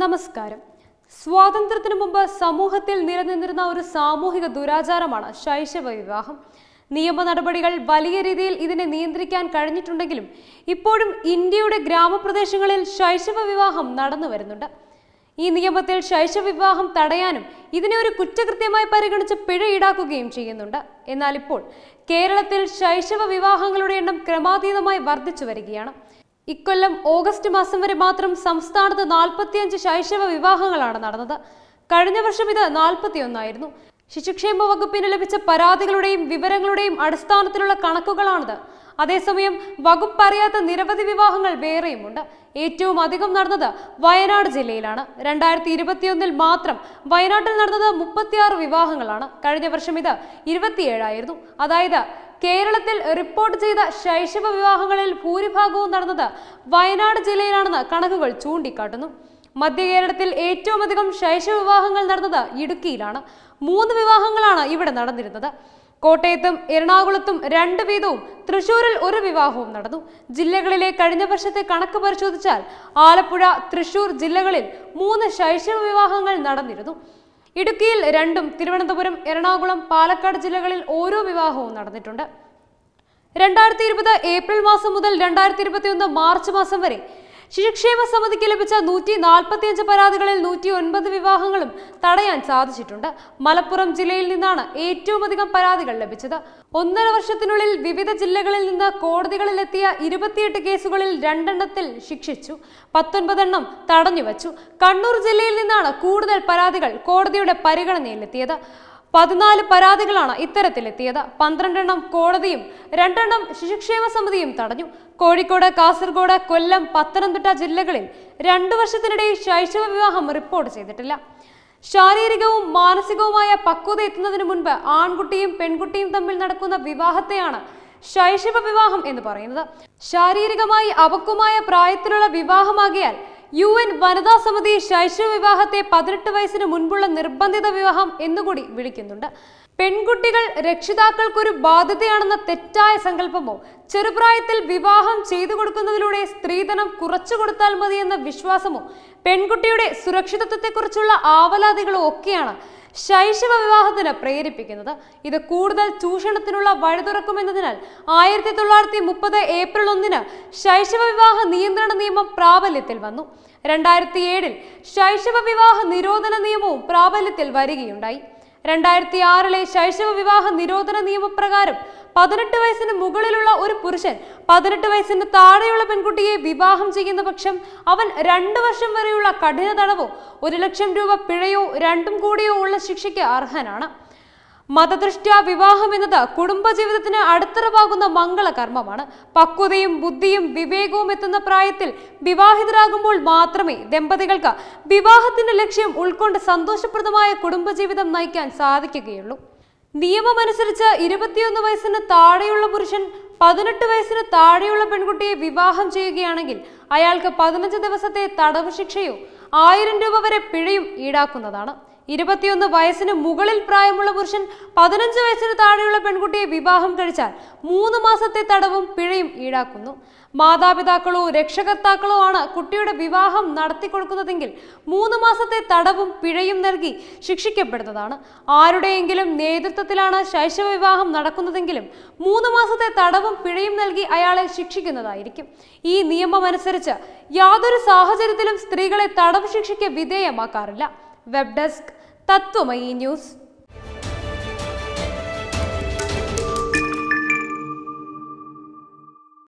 നമസ്കാരം സ്വാതന്ത്ര്യത്തിനു മുമ്പ് സമൂഹത്തിൽ നിലനിന്നിരുന്ന ഒരു സാമൂഹിക ദുരാചാരമാണ് ശൈശവ വിവാഹം നിയമ നടപടികൾ വലിയ രീതിയിൽ ഇതിനെ നിയന്ത്രിക്കാൻ കഴിഞ്ഞിട്ടുണ്ടെങ്കിലും ഇപ്പോഴും ഇന്ത്യയുടെ ഗ്രാമപ്രദേശങ്ങളിൽ ശൈശവ വിവാഹം നടന്നു വരുന്നുണ്ട് ഈ നിയമത്തിൽ ശൈശവ വിവാഹം തടയാനും ഇതിനെ ഒരു കുറ്റകൃത്യമായി പരിഗണിച്ച് പിഴ ഈടാക്കുകയും ചെയ്യുന്നുണ്ട് എന്നാൽ ഇപ്പോൾ കേരളത്തിൽ ശൈശവ വിവാഹങ്ങളുടെ എണ്ണം ക്രമാതീതമായി വർദ്ധിച്ചു വരികയാണ് ഇക്കൊല്ലം ഓഗസ്റ്റ് മാസം വരെ മാത്രം സംസ്ഥാനത്ത് നാൽപ്പത്തിയഞ്ച് ശൈശവ വിവാഹങ്ങളാണ് നടന്നത് കഴിഞ്ഞ വർഷം ഇത് നാൽപ്പത്തിയൊന്നായിരുന്നു ശിശുക്ഷേമ വകുപ്പിന് ലഭിച്ച പരാതികളുടെയും വിവരങ്ങളുടെയും അടിസ്ഥാനത്തിലുള്ള കണക്കുകളാണിത് അതേസമയം വകുപ്പ് അറിയാത്ത നിരവധി വിവാഹങ്ങൾ വേറെയുമുണ്ട് ഏറ്റവും അധികം നടന്നത് വയനാട് ജില്ലയിലാണ് രണ്ടായിരത്തി ഇരുപത്തിയൊന്നിൽ മാത്രം വയനാട്ടിൽ നടന്നത് മുപ്പത്തിയാറ് വിവാഹങ്ങളാണ് കഴിഞ്ഞ വർഷം ഇത് ഇരുപത്തിയേഴായിരുന്നു അതായത് കേരളത്തിൽ റിപ്പോർട്ട് ചെയ്ത ശൈശവ വിവാഹങ്ങളിൽ ഭൂരിഭാഗവും നടന്നത് വയനാട് ജില്ലയിലാണെന്ന് കണക്കുകൾ ചൂണ്ടിക്കാട്ടുന്നു മധ്യ കേരളത്തിൽ ഏറ്റവും അധികം ശൈശവ വിവാഹങ്ങൾ നടന്നത് ഇടുക്കിയിലാണ് മൂന്ന് വിവാഹങ്ങളാണ് ഇവിടെ നടന്നിരുന്നത് കോട്ടയത്തും എറണാകുളത്തും രണ്ട് വീതവും തൃശൂരിൽ ഒരു വിവാഹവും നടന്നു ജില്ലകളിലെ കഴിഞ്ഞ വർഷത്തെ കണക്ക് പരിശോധിച്ചാൽ ആലപ്പുഴ തൃശൂർ ജില്ലകളിൽ മൂന്ന് ശൈശവ വിവാഹങ്ങൾ നടന്നിരുന്നു ഇടുക്കിയിൽ രണ്ടും തിരുവനന്തപുരം എറണാകുളം പാലക്കാട് ജില്ലകളിൽ ഓരോ വിവാഹവും നടന്നിട്ടുണ്ട് രണ്ടായിരത്തി ഇരുപത് ഏപ്രിൽ മാസം മുതൽ രണ്ടായിരത്തി ഇരുപത്തിയൊന്ന് മാർച്ച് മാസം വരെ ശിശുക്ഷേമ സമിതിക്ക് ലഭിച്ച നൂറ്റി നാൽപ്പത്തിയഞ്ച് പരാതികളിൽ നൂറ്റി ഒൻപത് വിവാഹങ്ങളും തടയാൻ സാധിച്ചിട്ടുണ്ട് മലപ്പുറം ജില്ലയിൽ നിന്നാണ് ഏറ്റവും അധികം പരാതികൾ ലഭിച്ചത് ഒന്നര വർഷത്തിനുള്ളിൽ വിവിധ ജില്ലകളിൽ നിന്ന് കോടതികളിലെത്തിയ ഇരുപത്തിയെട്ട് കേസുകളിൽ രണ്ടെണ്ണത്തിൽ ശിക്ഷിച്ചു പത്തൊൻപതെണ്ണം തടഞ്ഞുവച്ചു കണ്ണൂർ ജില്ലയിൽ നിന്നാണ് കൂടുതൽ പരാതികൾ കോടതിയുടെ പരിഗണനയിലെത്തിയത് പതിനാല് പരാതികളാണ് ഇത്തരത്തിലെത്തിയത് പന്ത്രണ്ടെണ്ണം കോടതിയും രണ്ടെണ്ണം ശിശുക്ഷേമ സമിതിയും തടഞ്ഞു കോഴിക്കോട് കാസർഗോഡ് കൊല്ലം പത്തനംതിട്ട ജില്ലകളിൽ രണ്ടു വർഷത്തിനിടെ ശൈശവ വിവാഹം റിപ്പോർട്ട് ചെയ്തിട്ടില്ല ശാരീരികവും മാനസികവുമായ പക്വത എത്തുന്നതിന് മുൻപ് ആൺകുട്ടിയും പെൺകുട്ടിയും തമ്മിൽ നടക്കുന്ന വിവാഹത്തെയാണ് ശൈശവ വിവാഹം എന്ന് പറയുന്നത് ശാരീരികമായി അപക്വമായ പ്രായത്തിലുള്ള വിവാഹമാകിയാൽ യു എൻ വനിതാ സമിതി ശൈശവ വിവാഹത്തെ പതിനെട്ട് വയസ്സിന് മുൻപുള്ള നിർബന്ധിത വിവാഹം എന്നുകൂടി വിളിക്കുന്നുണ്ട് പെൺകുട്ടികൾ രക്ഷിതാക്കൾക്കൊരു ബാധ്യതയാണെന്ന തെറ്റായ സങ്കല്പമോ ചെറുപ്രായത്തിൽ വിവാഹം ചെയ്തു കൊടുക്കുന്നതിലൂടെ സ്ത്രീധനം കുറച്ചു കൊടുത്താൽ മതി എന്ന വിശ്വാസമോ പെൺകുട്ടിയുടെ സുരക്ഷിതത്വത്തെക്കുറിച്ചുള്ള ആവലാതികളോ ഒക്കെയാണ് ശൈശവ വിവാഹത്തിന് പ്രേരിപ്പിക്കുന്നത് ഇത് കൂടുതൽ ചൂഷണത്തിനുള്ള വഴി തുറക്കുമെന്നതിനാൽ ആയിരത്തി തൊള്ളായിരത്തി മുപ്പത് ഏപ്രിൽ ഒന്നിന് ശൈശവ വിവാഹ നിയന്ത്രണ നിയമം പ്രാബല്യത്തിൽ വന്നു രണ്ടായിരത്തി ഏഴിൽ ശൈശവ വിവാഹ നിരോധന നിയമവും പ്രാബല്യത്തിൽ വരികയുണ്ടായി രണ്ടായിരത്തി ആറിലെ ശൈശവ വിവാഹ നിരോധന നിയമപ്രകാരം പതിനെട്ട് വയസ്സിന് മുകളിലുള്ള ഒരു പുരുഷൻ പതിനെട്ട് വയസ്സിന് താഴെയുള്ള പെൺകുട്ടിയെ വിവാഹം ചെയ്യുന്ന പക്ഷം അവൻ രണ്ടു വർഷം വരെയുള്ള കഠിന തടവോ ഒരു ലക്ഷം രൂപ പിഴയോ രണ്ടും കൂടിയോ ഉള്ള ശിക്ഷയ്ക്ക് അർഹനാണ് മതദൃഷ്ട്യ വിവാഹം എന്നത് കുടുംബജീവിതത്തിന് അടുത്തറവാകുന്ന മംഗള കർമ്മമാണ് പക്വതയും ബുദ്ധിയും വിവേകവും എത്തുന്ന പ്രായത്തിൽ വിവാഹിതരാകുമ്പോൾ മാത്രമേ ദമ്പതികൾക്ക് വിവാഹത്തിന്റെ ലക്ഷ്യം ഉൾക്കൊണ്ട് സന്തോഷപ്രദമായ കുടുംബജീവിതം നയിക്കാൻ സാധിക്കുകയുള്ളൂ നിയമമനുസരിച്ച് ഇരുപത്തിയൊന്ന് വയസ്സിന് താഴെയുള്ള പുരുഷൻ പതിനെട്ട് വയസ്സിന് താഴെയുള്ള പെൺകുട്ടിയെ വിവാഹം ചെയ്യുകയാണെങ്കിൽ അയാൾക്ക് പതിനഞ്ച് ദിവസത്തെ തടവ് ശിക്ഷയോ ആയിരം രൂപ വരെ പിഴയും ഈടാക്കുന്നതാണ് ഇരുപത്തിയൊന്ന് വയസ്സിന് മുകളിൽ പ്രായമുള്ള പുരുഷൻ പതിനഞ്ച് വയസ്സിന് താഴെയുള്ള പെൺകുട്ടിയെ വിവാഹം കഴിച്ചാൽ മൂന്ന് മാസത്തെ തടവും പിഴയും ഈടാക്കുന്നു മാതാപിതാക്കളോ രക്ഷകർത്താക്കളോ ആണ് കുട്ടിയുടെ വിവാഹം നടത്തിക്കൊടുക്കുന്നതെങ്കിൽ മൂന്ന് മാസത്തെ തടവും പിഴയും നൽകി ശിക്ഷിക്കപ്പെടുന്നതാണ് ആരുടെയെങ്കിലും നേതൃത്വത്തിലാണ് ശൈശവ വിവാഹം നടക്കുന്നതെങ്കിലും മൂന്ന് മാസത്തെ തടവും പിഴയും നൽകി അയാളെ ശിക്ഷിക്കുന്നതായിരിക്കും ഈ നിയമമനുസരിച്ച് യാതൊരു സാഹചര്യത്തിലും സ്ത്രീകളെ തടവ് ശിക്ഷയ്ക്ക് വിധേയമാക്കാറില്ല वेब डेस्क तत्वमयी न्यूज़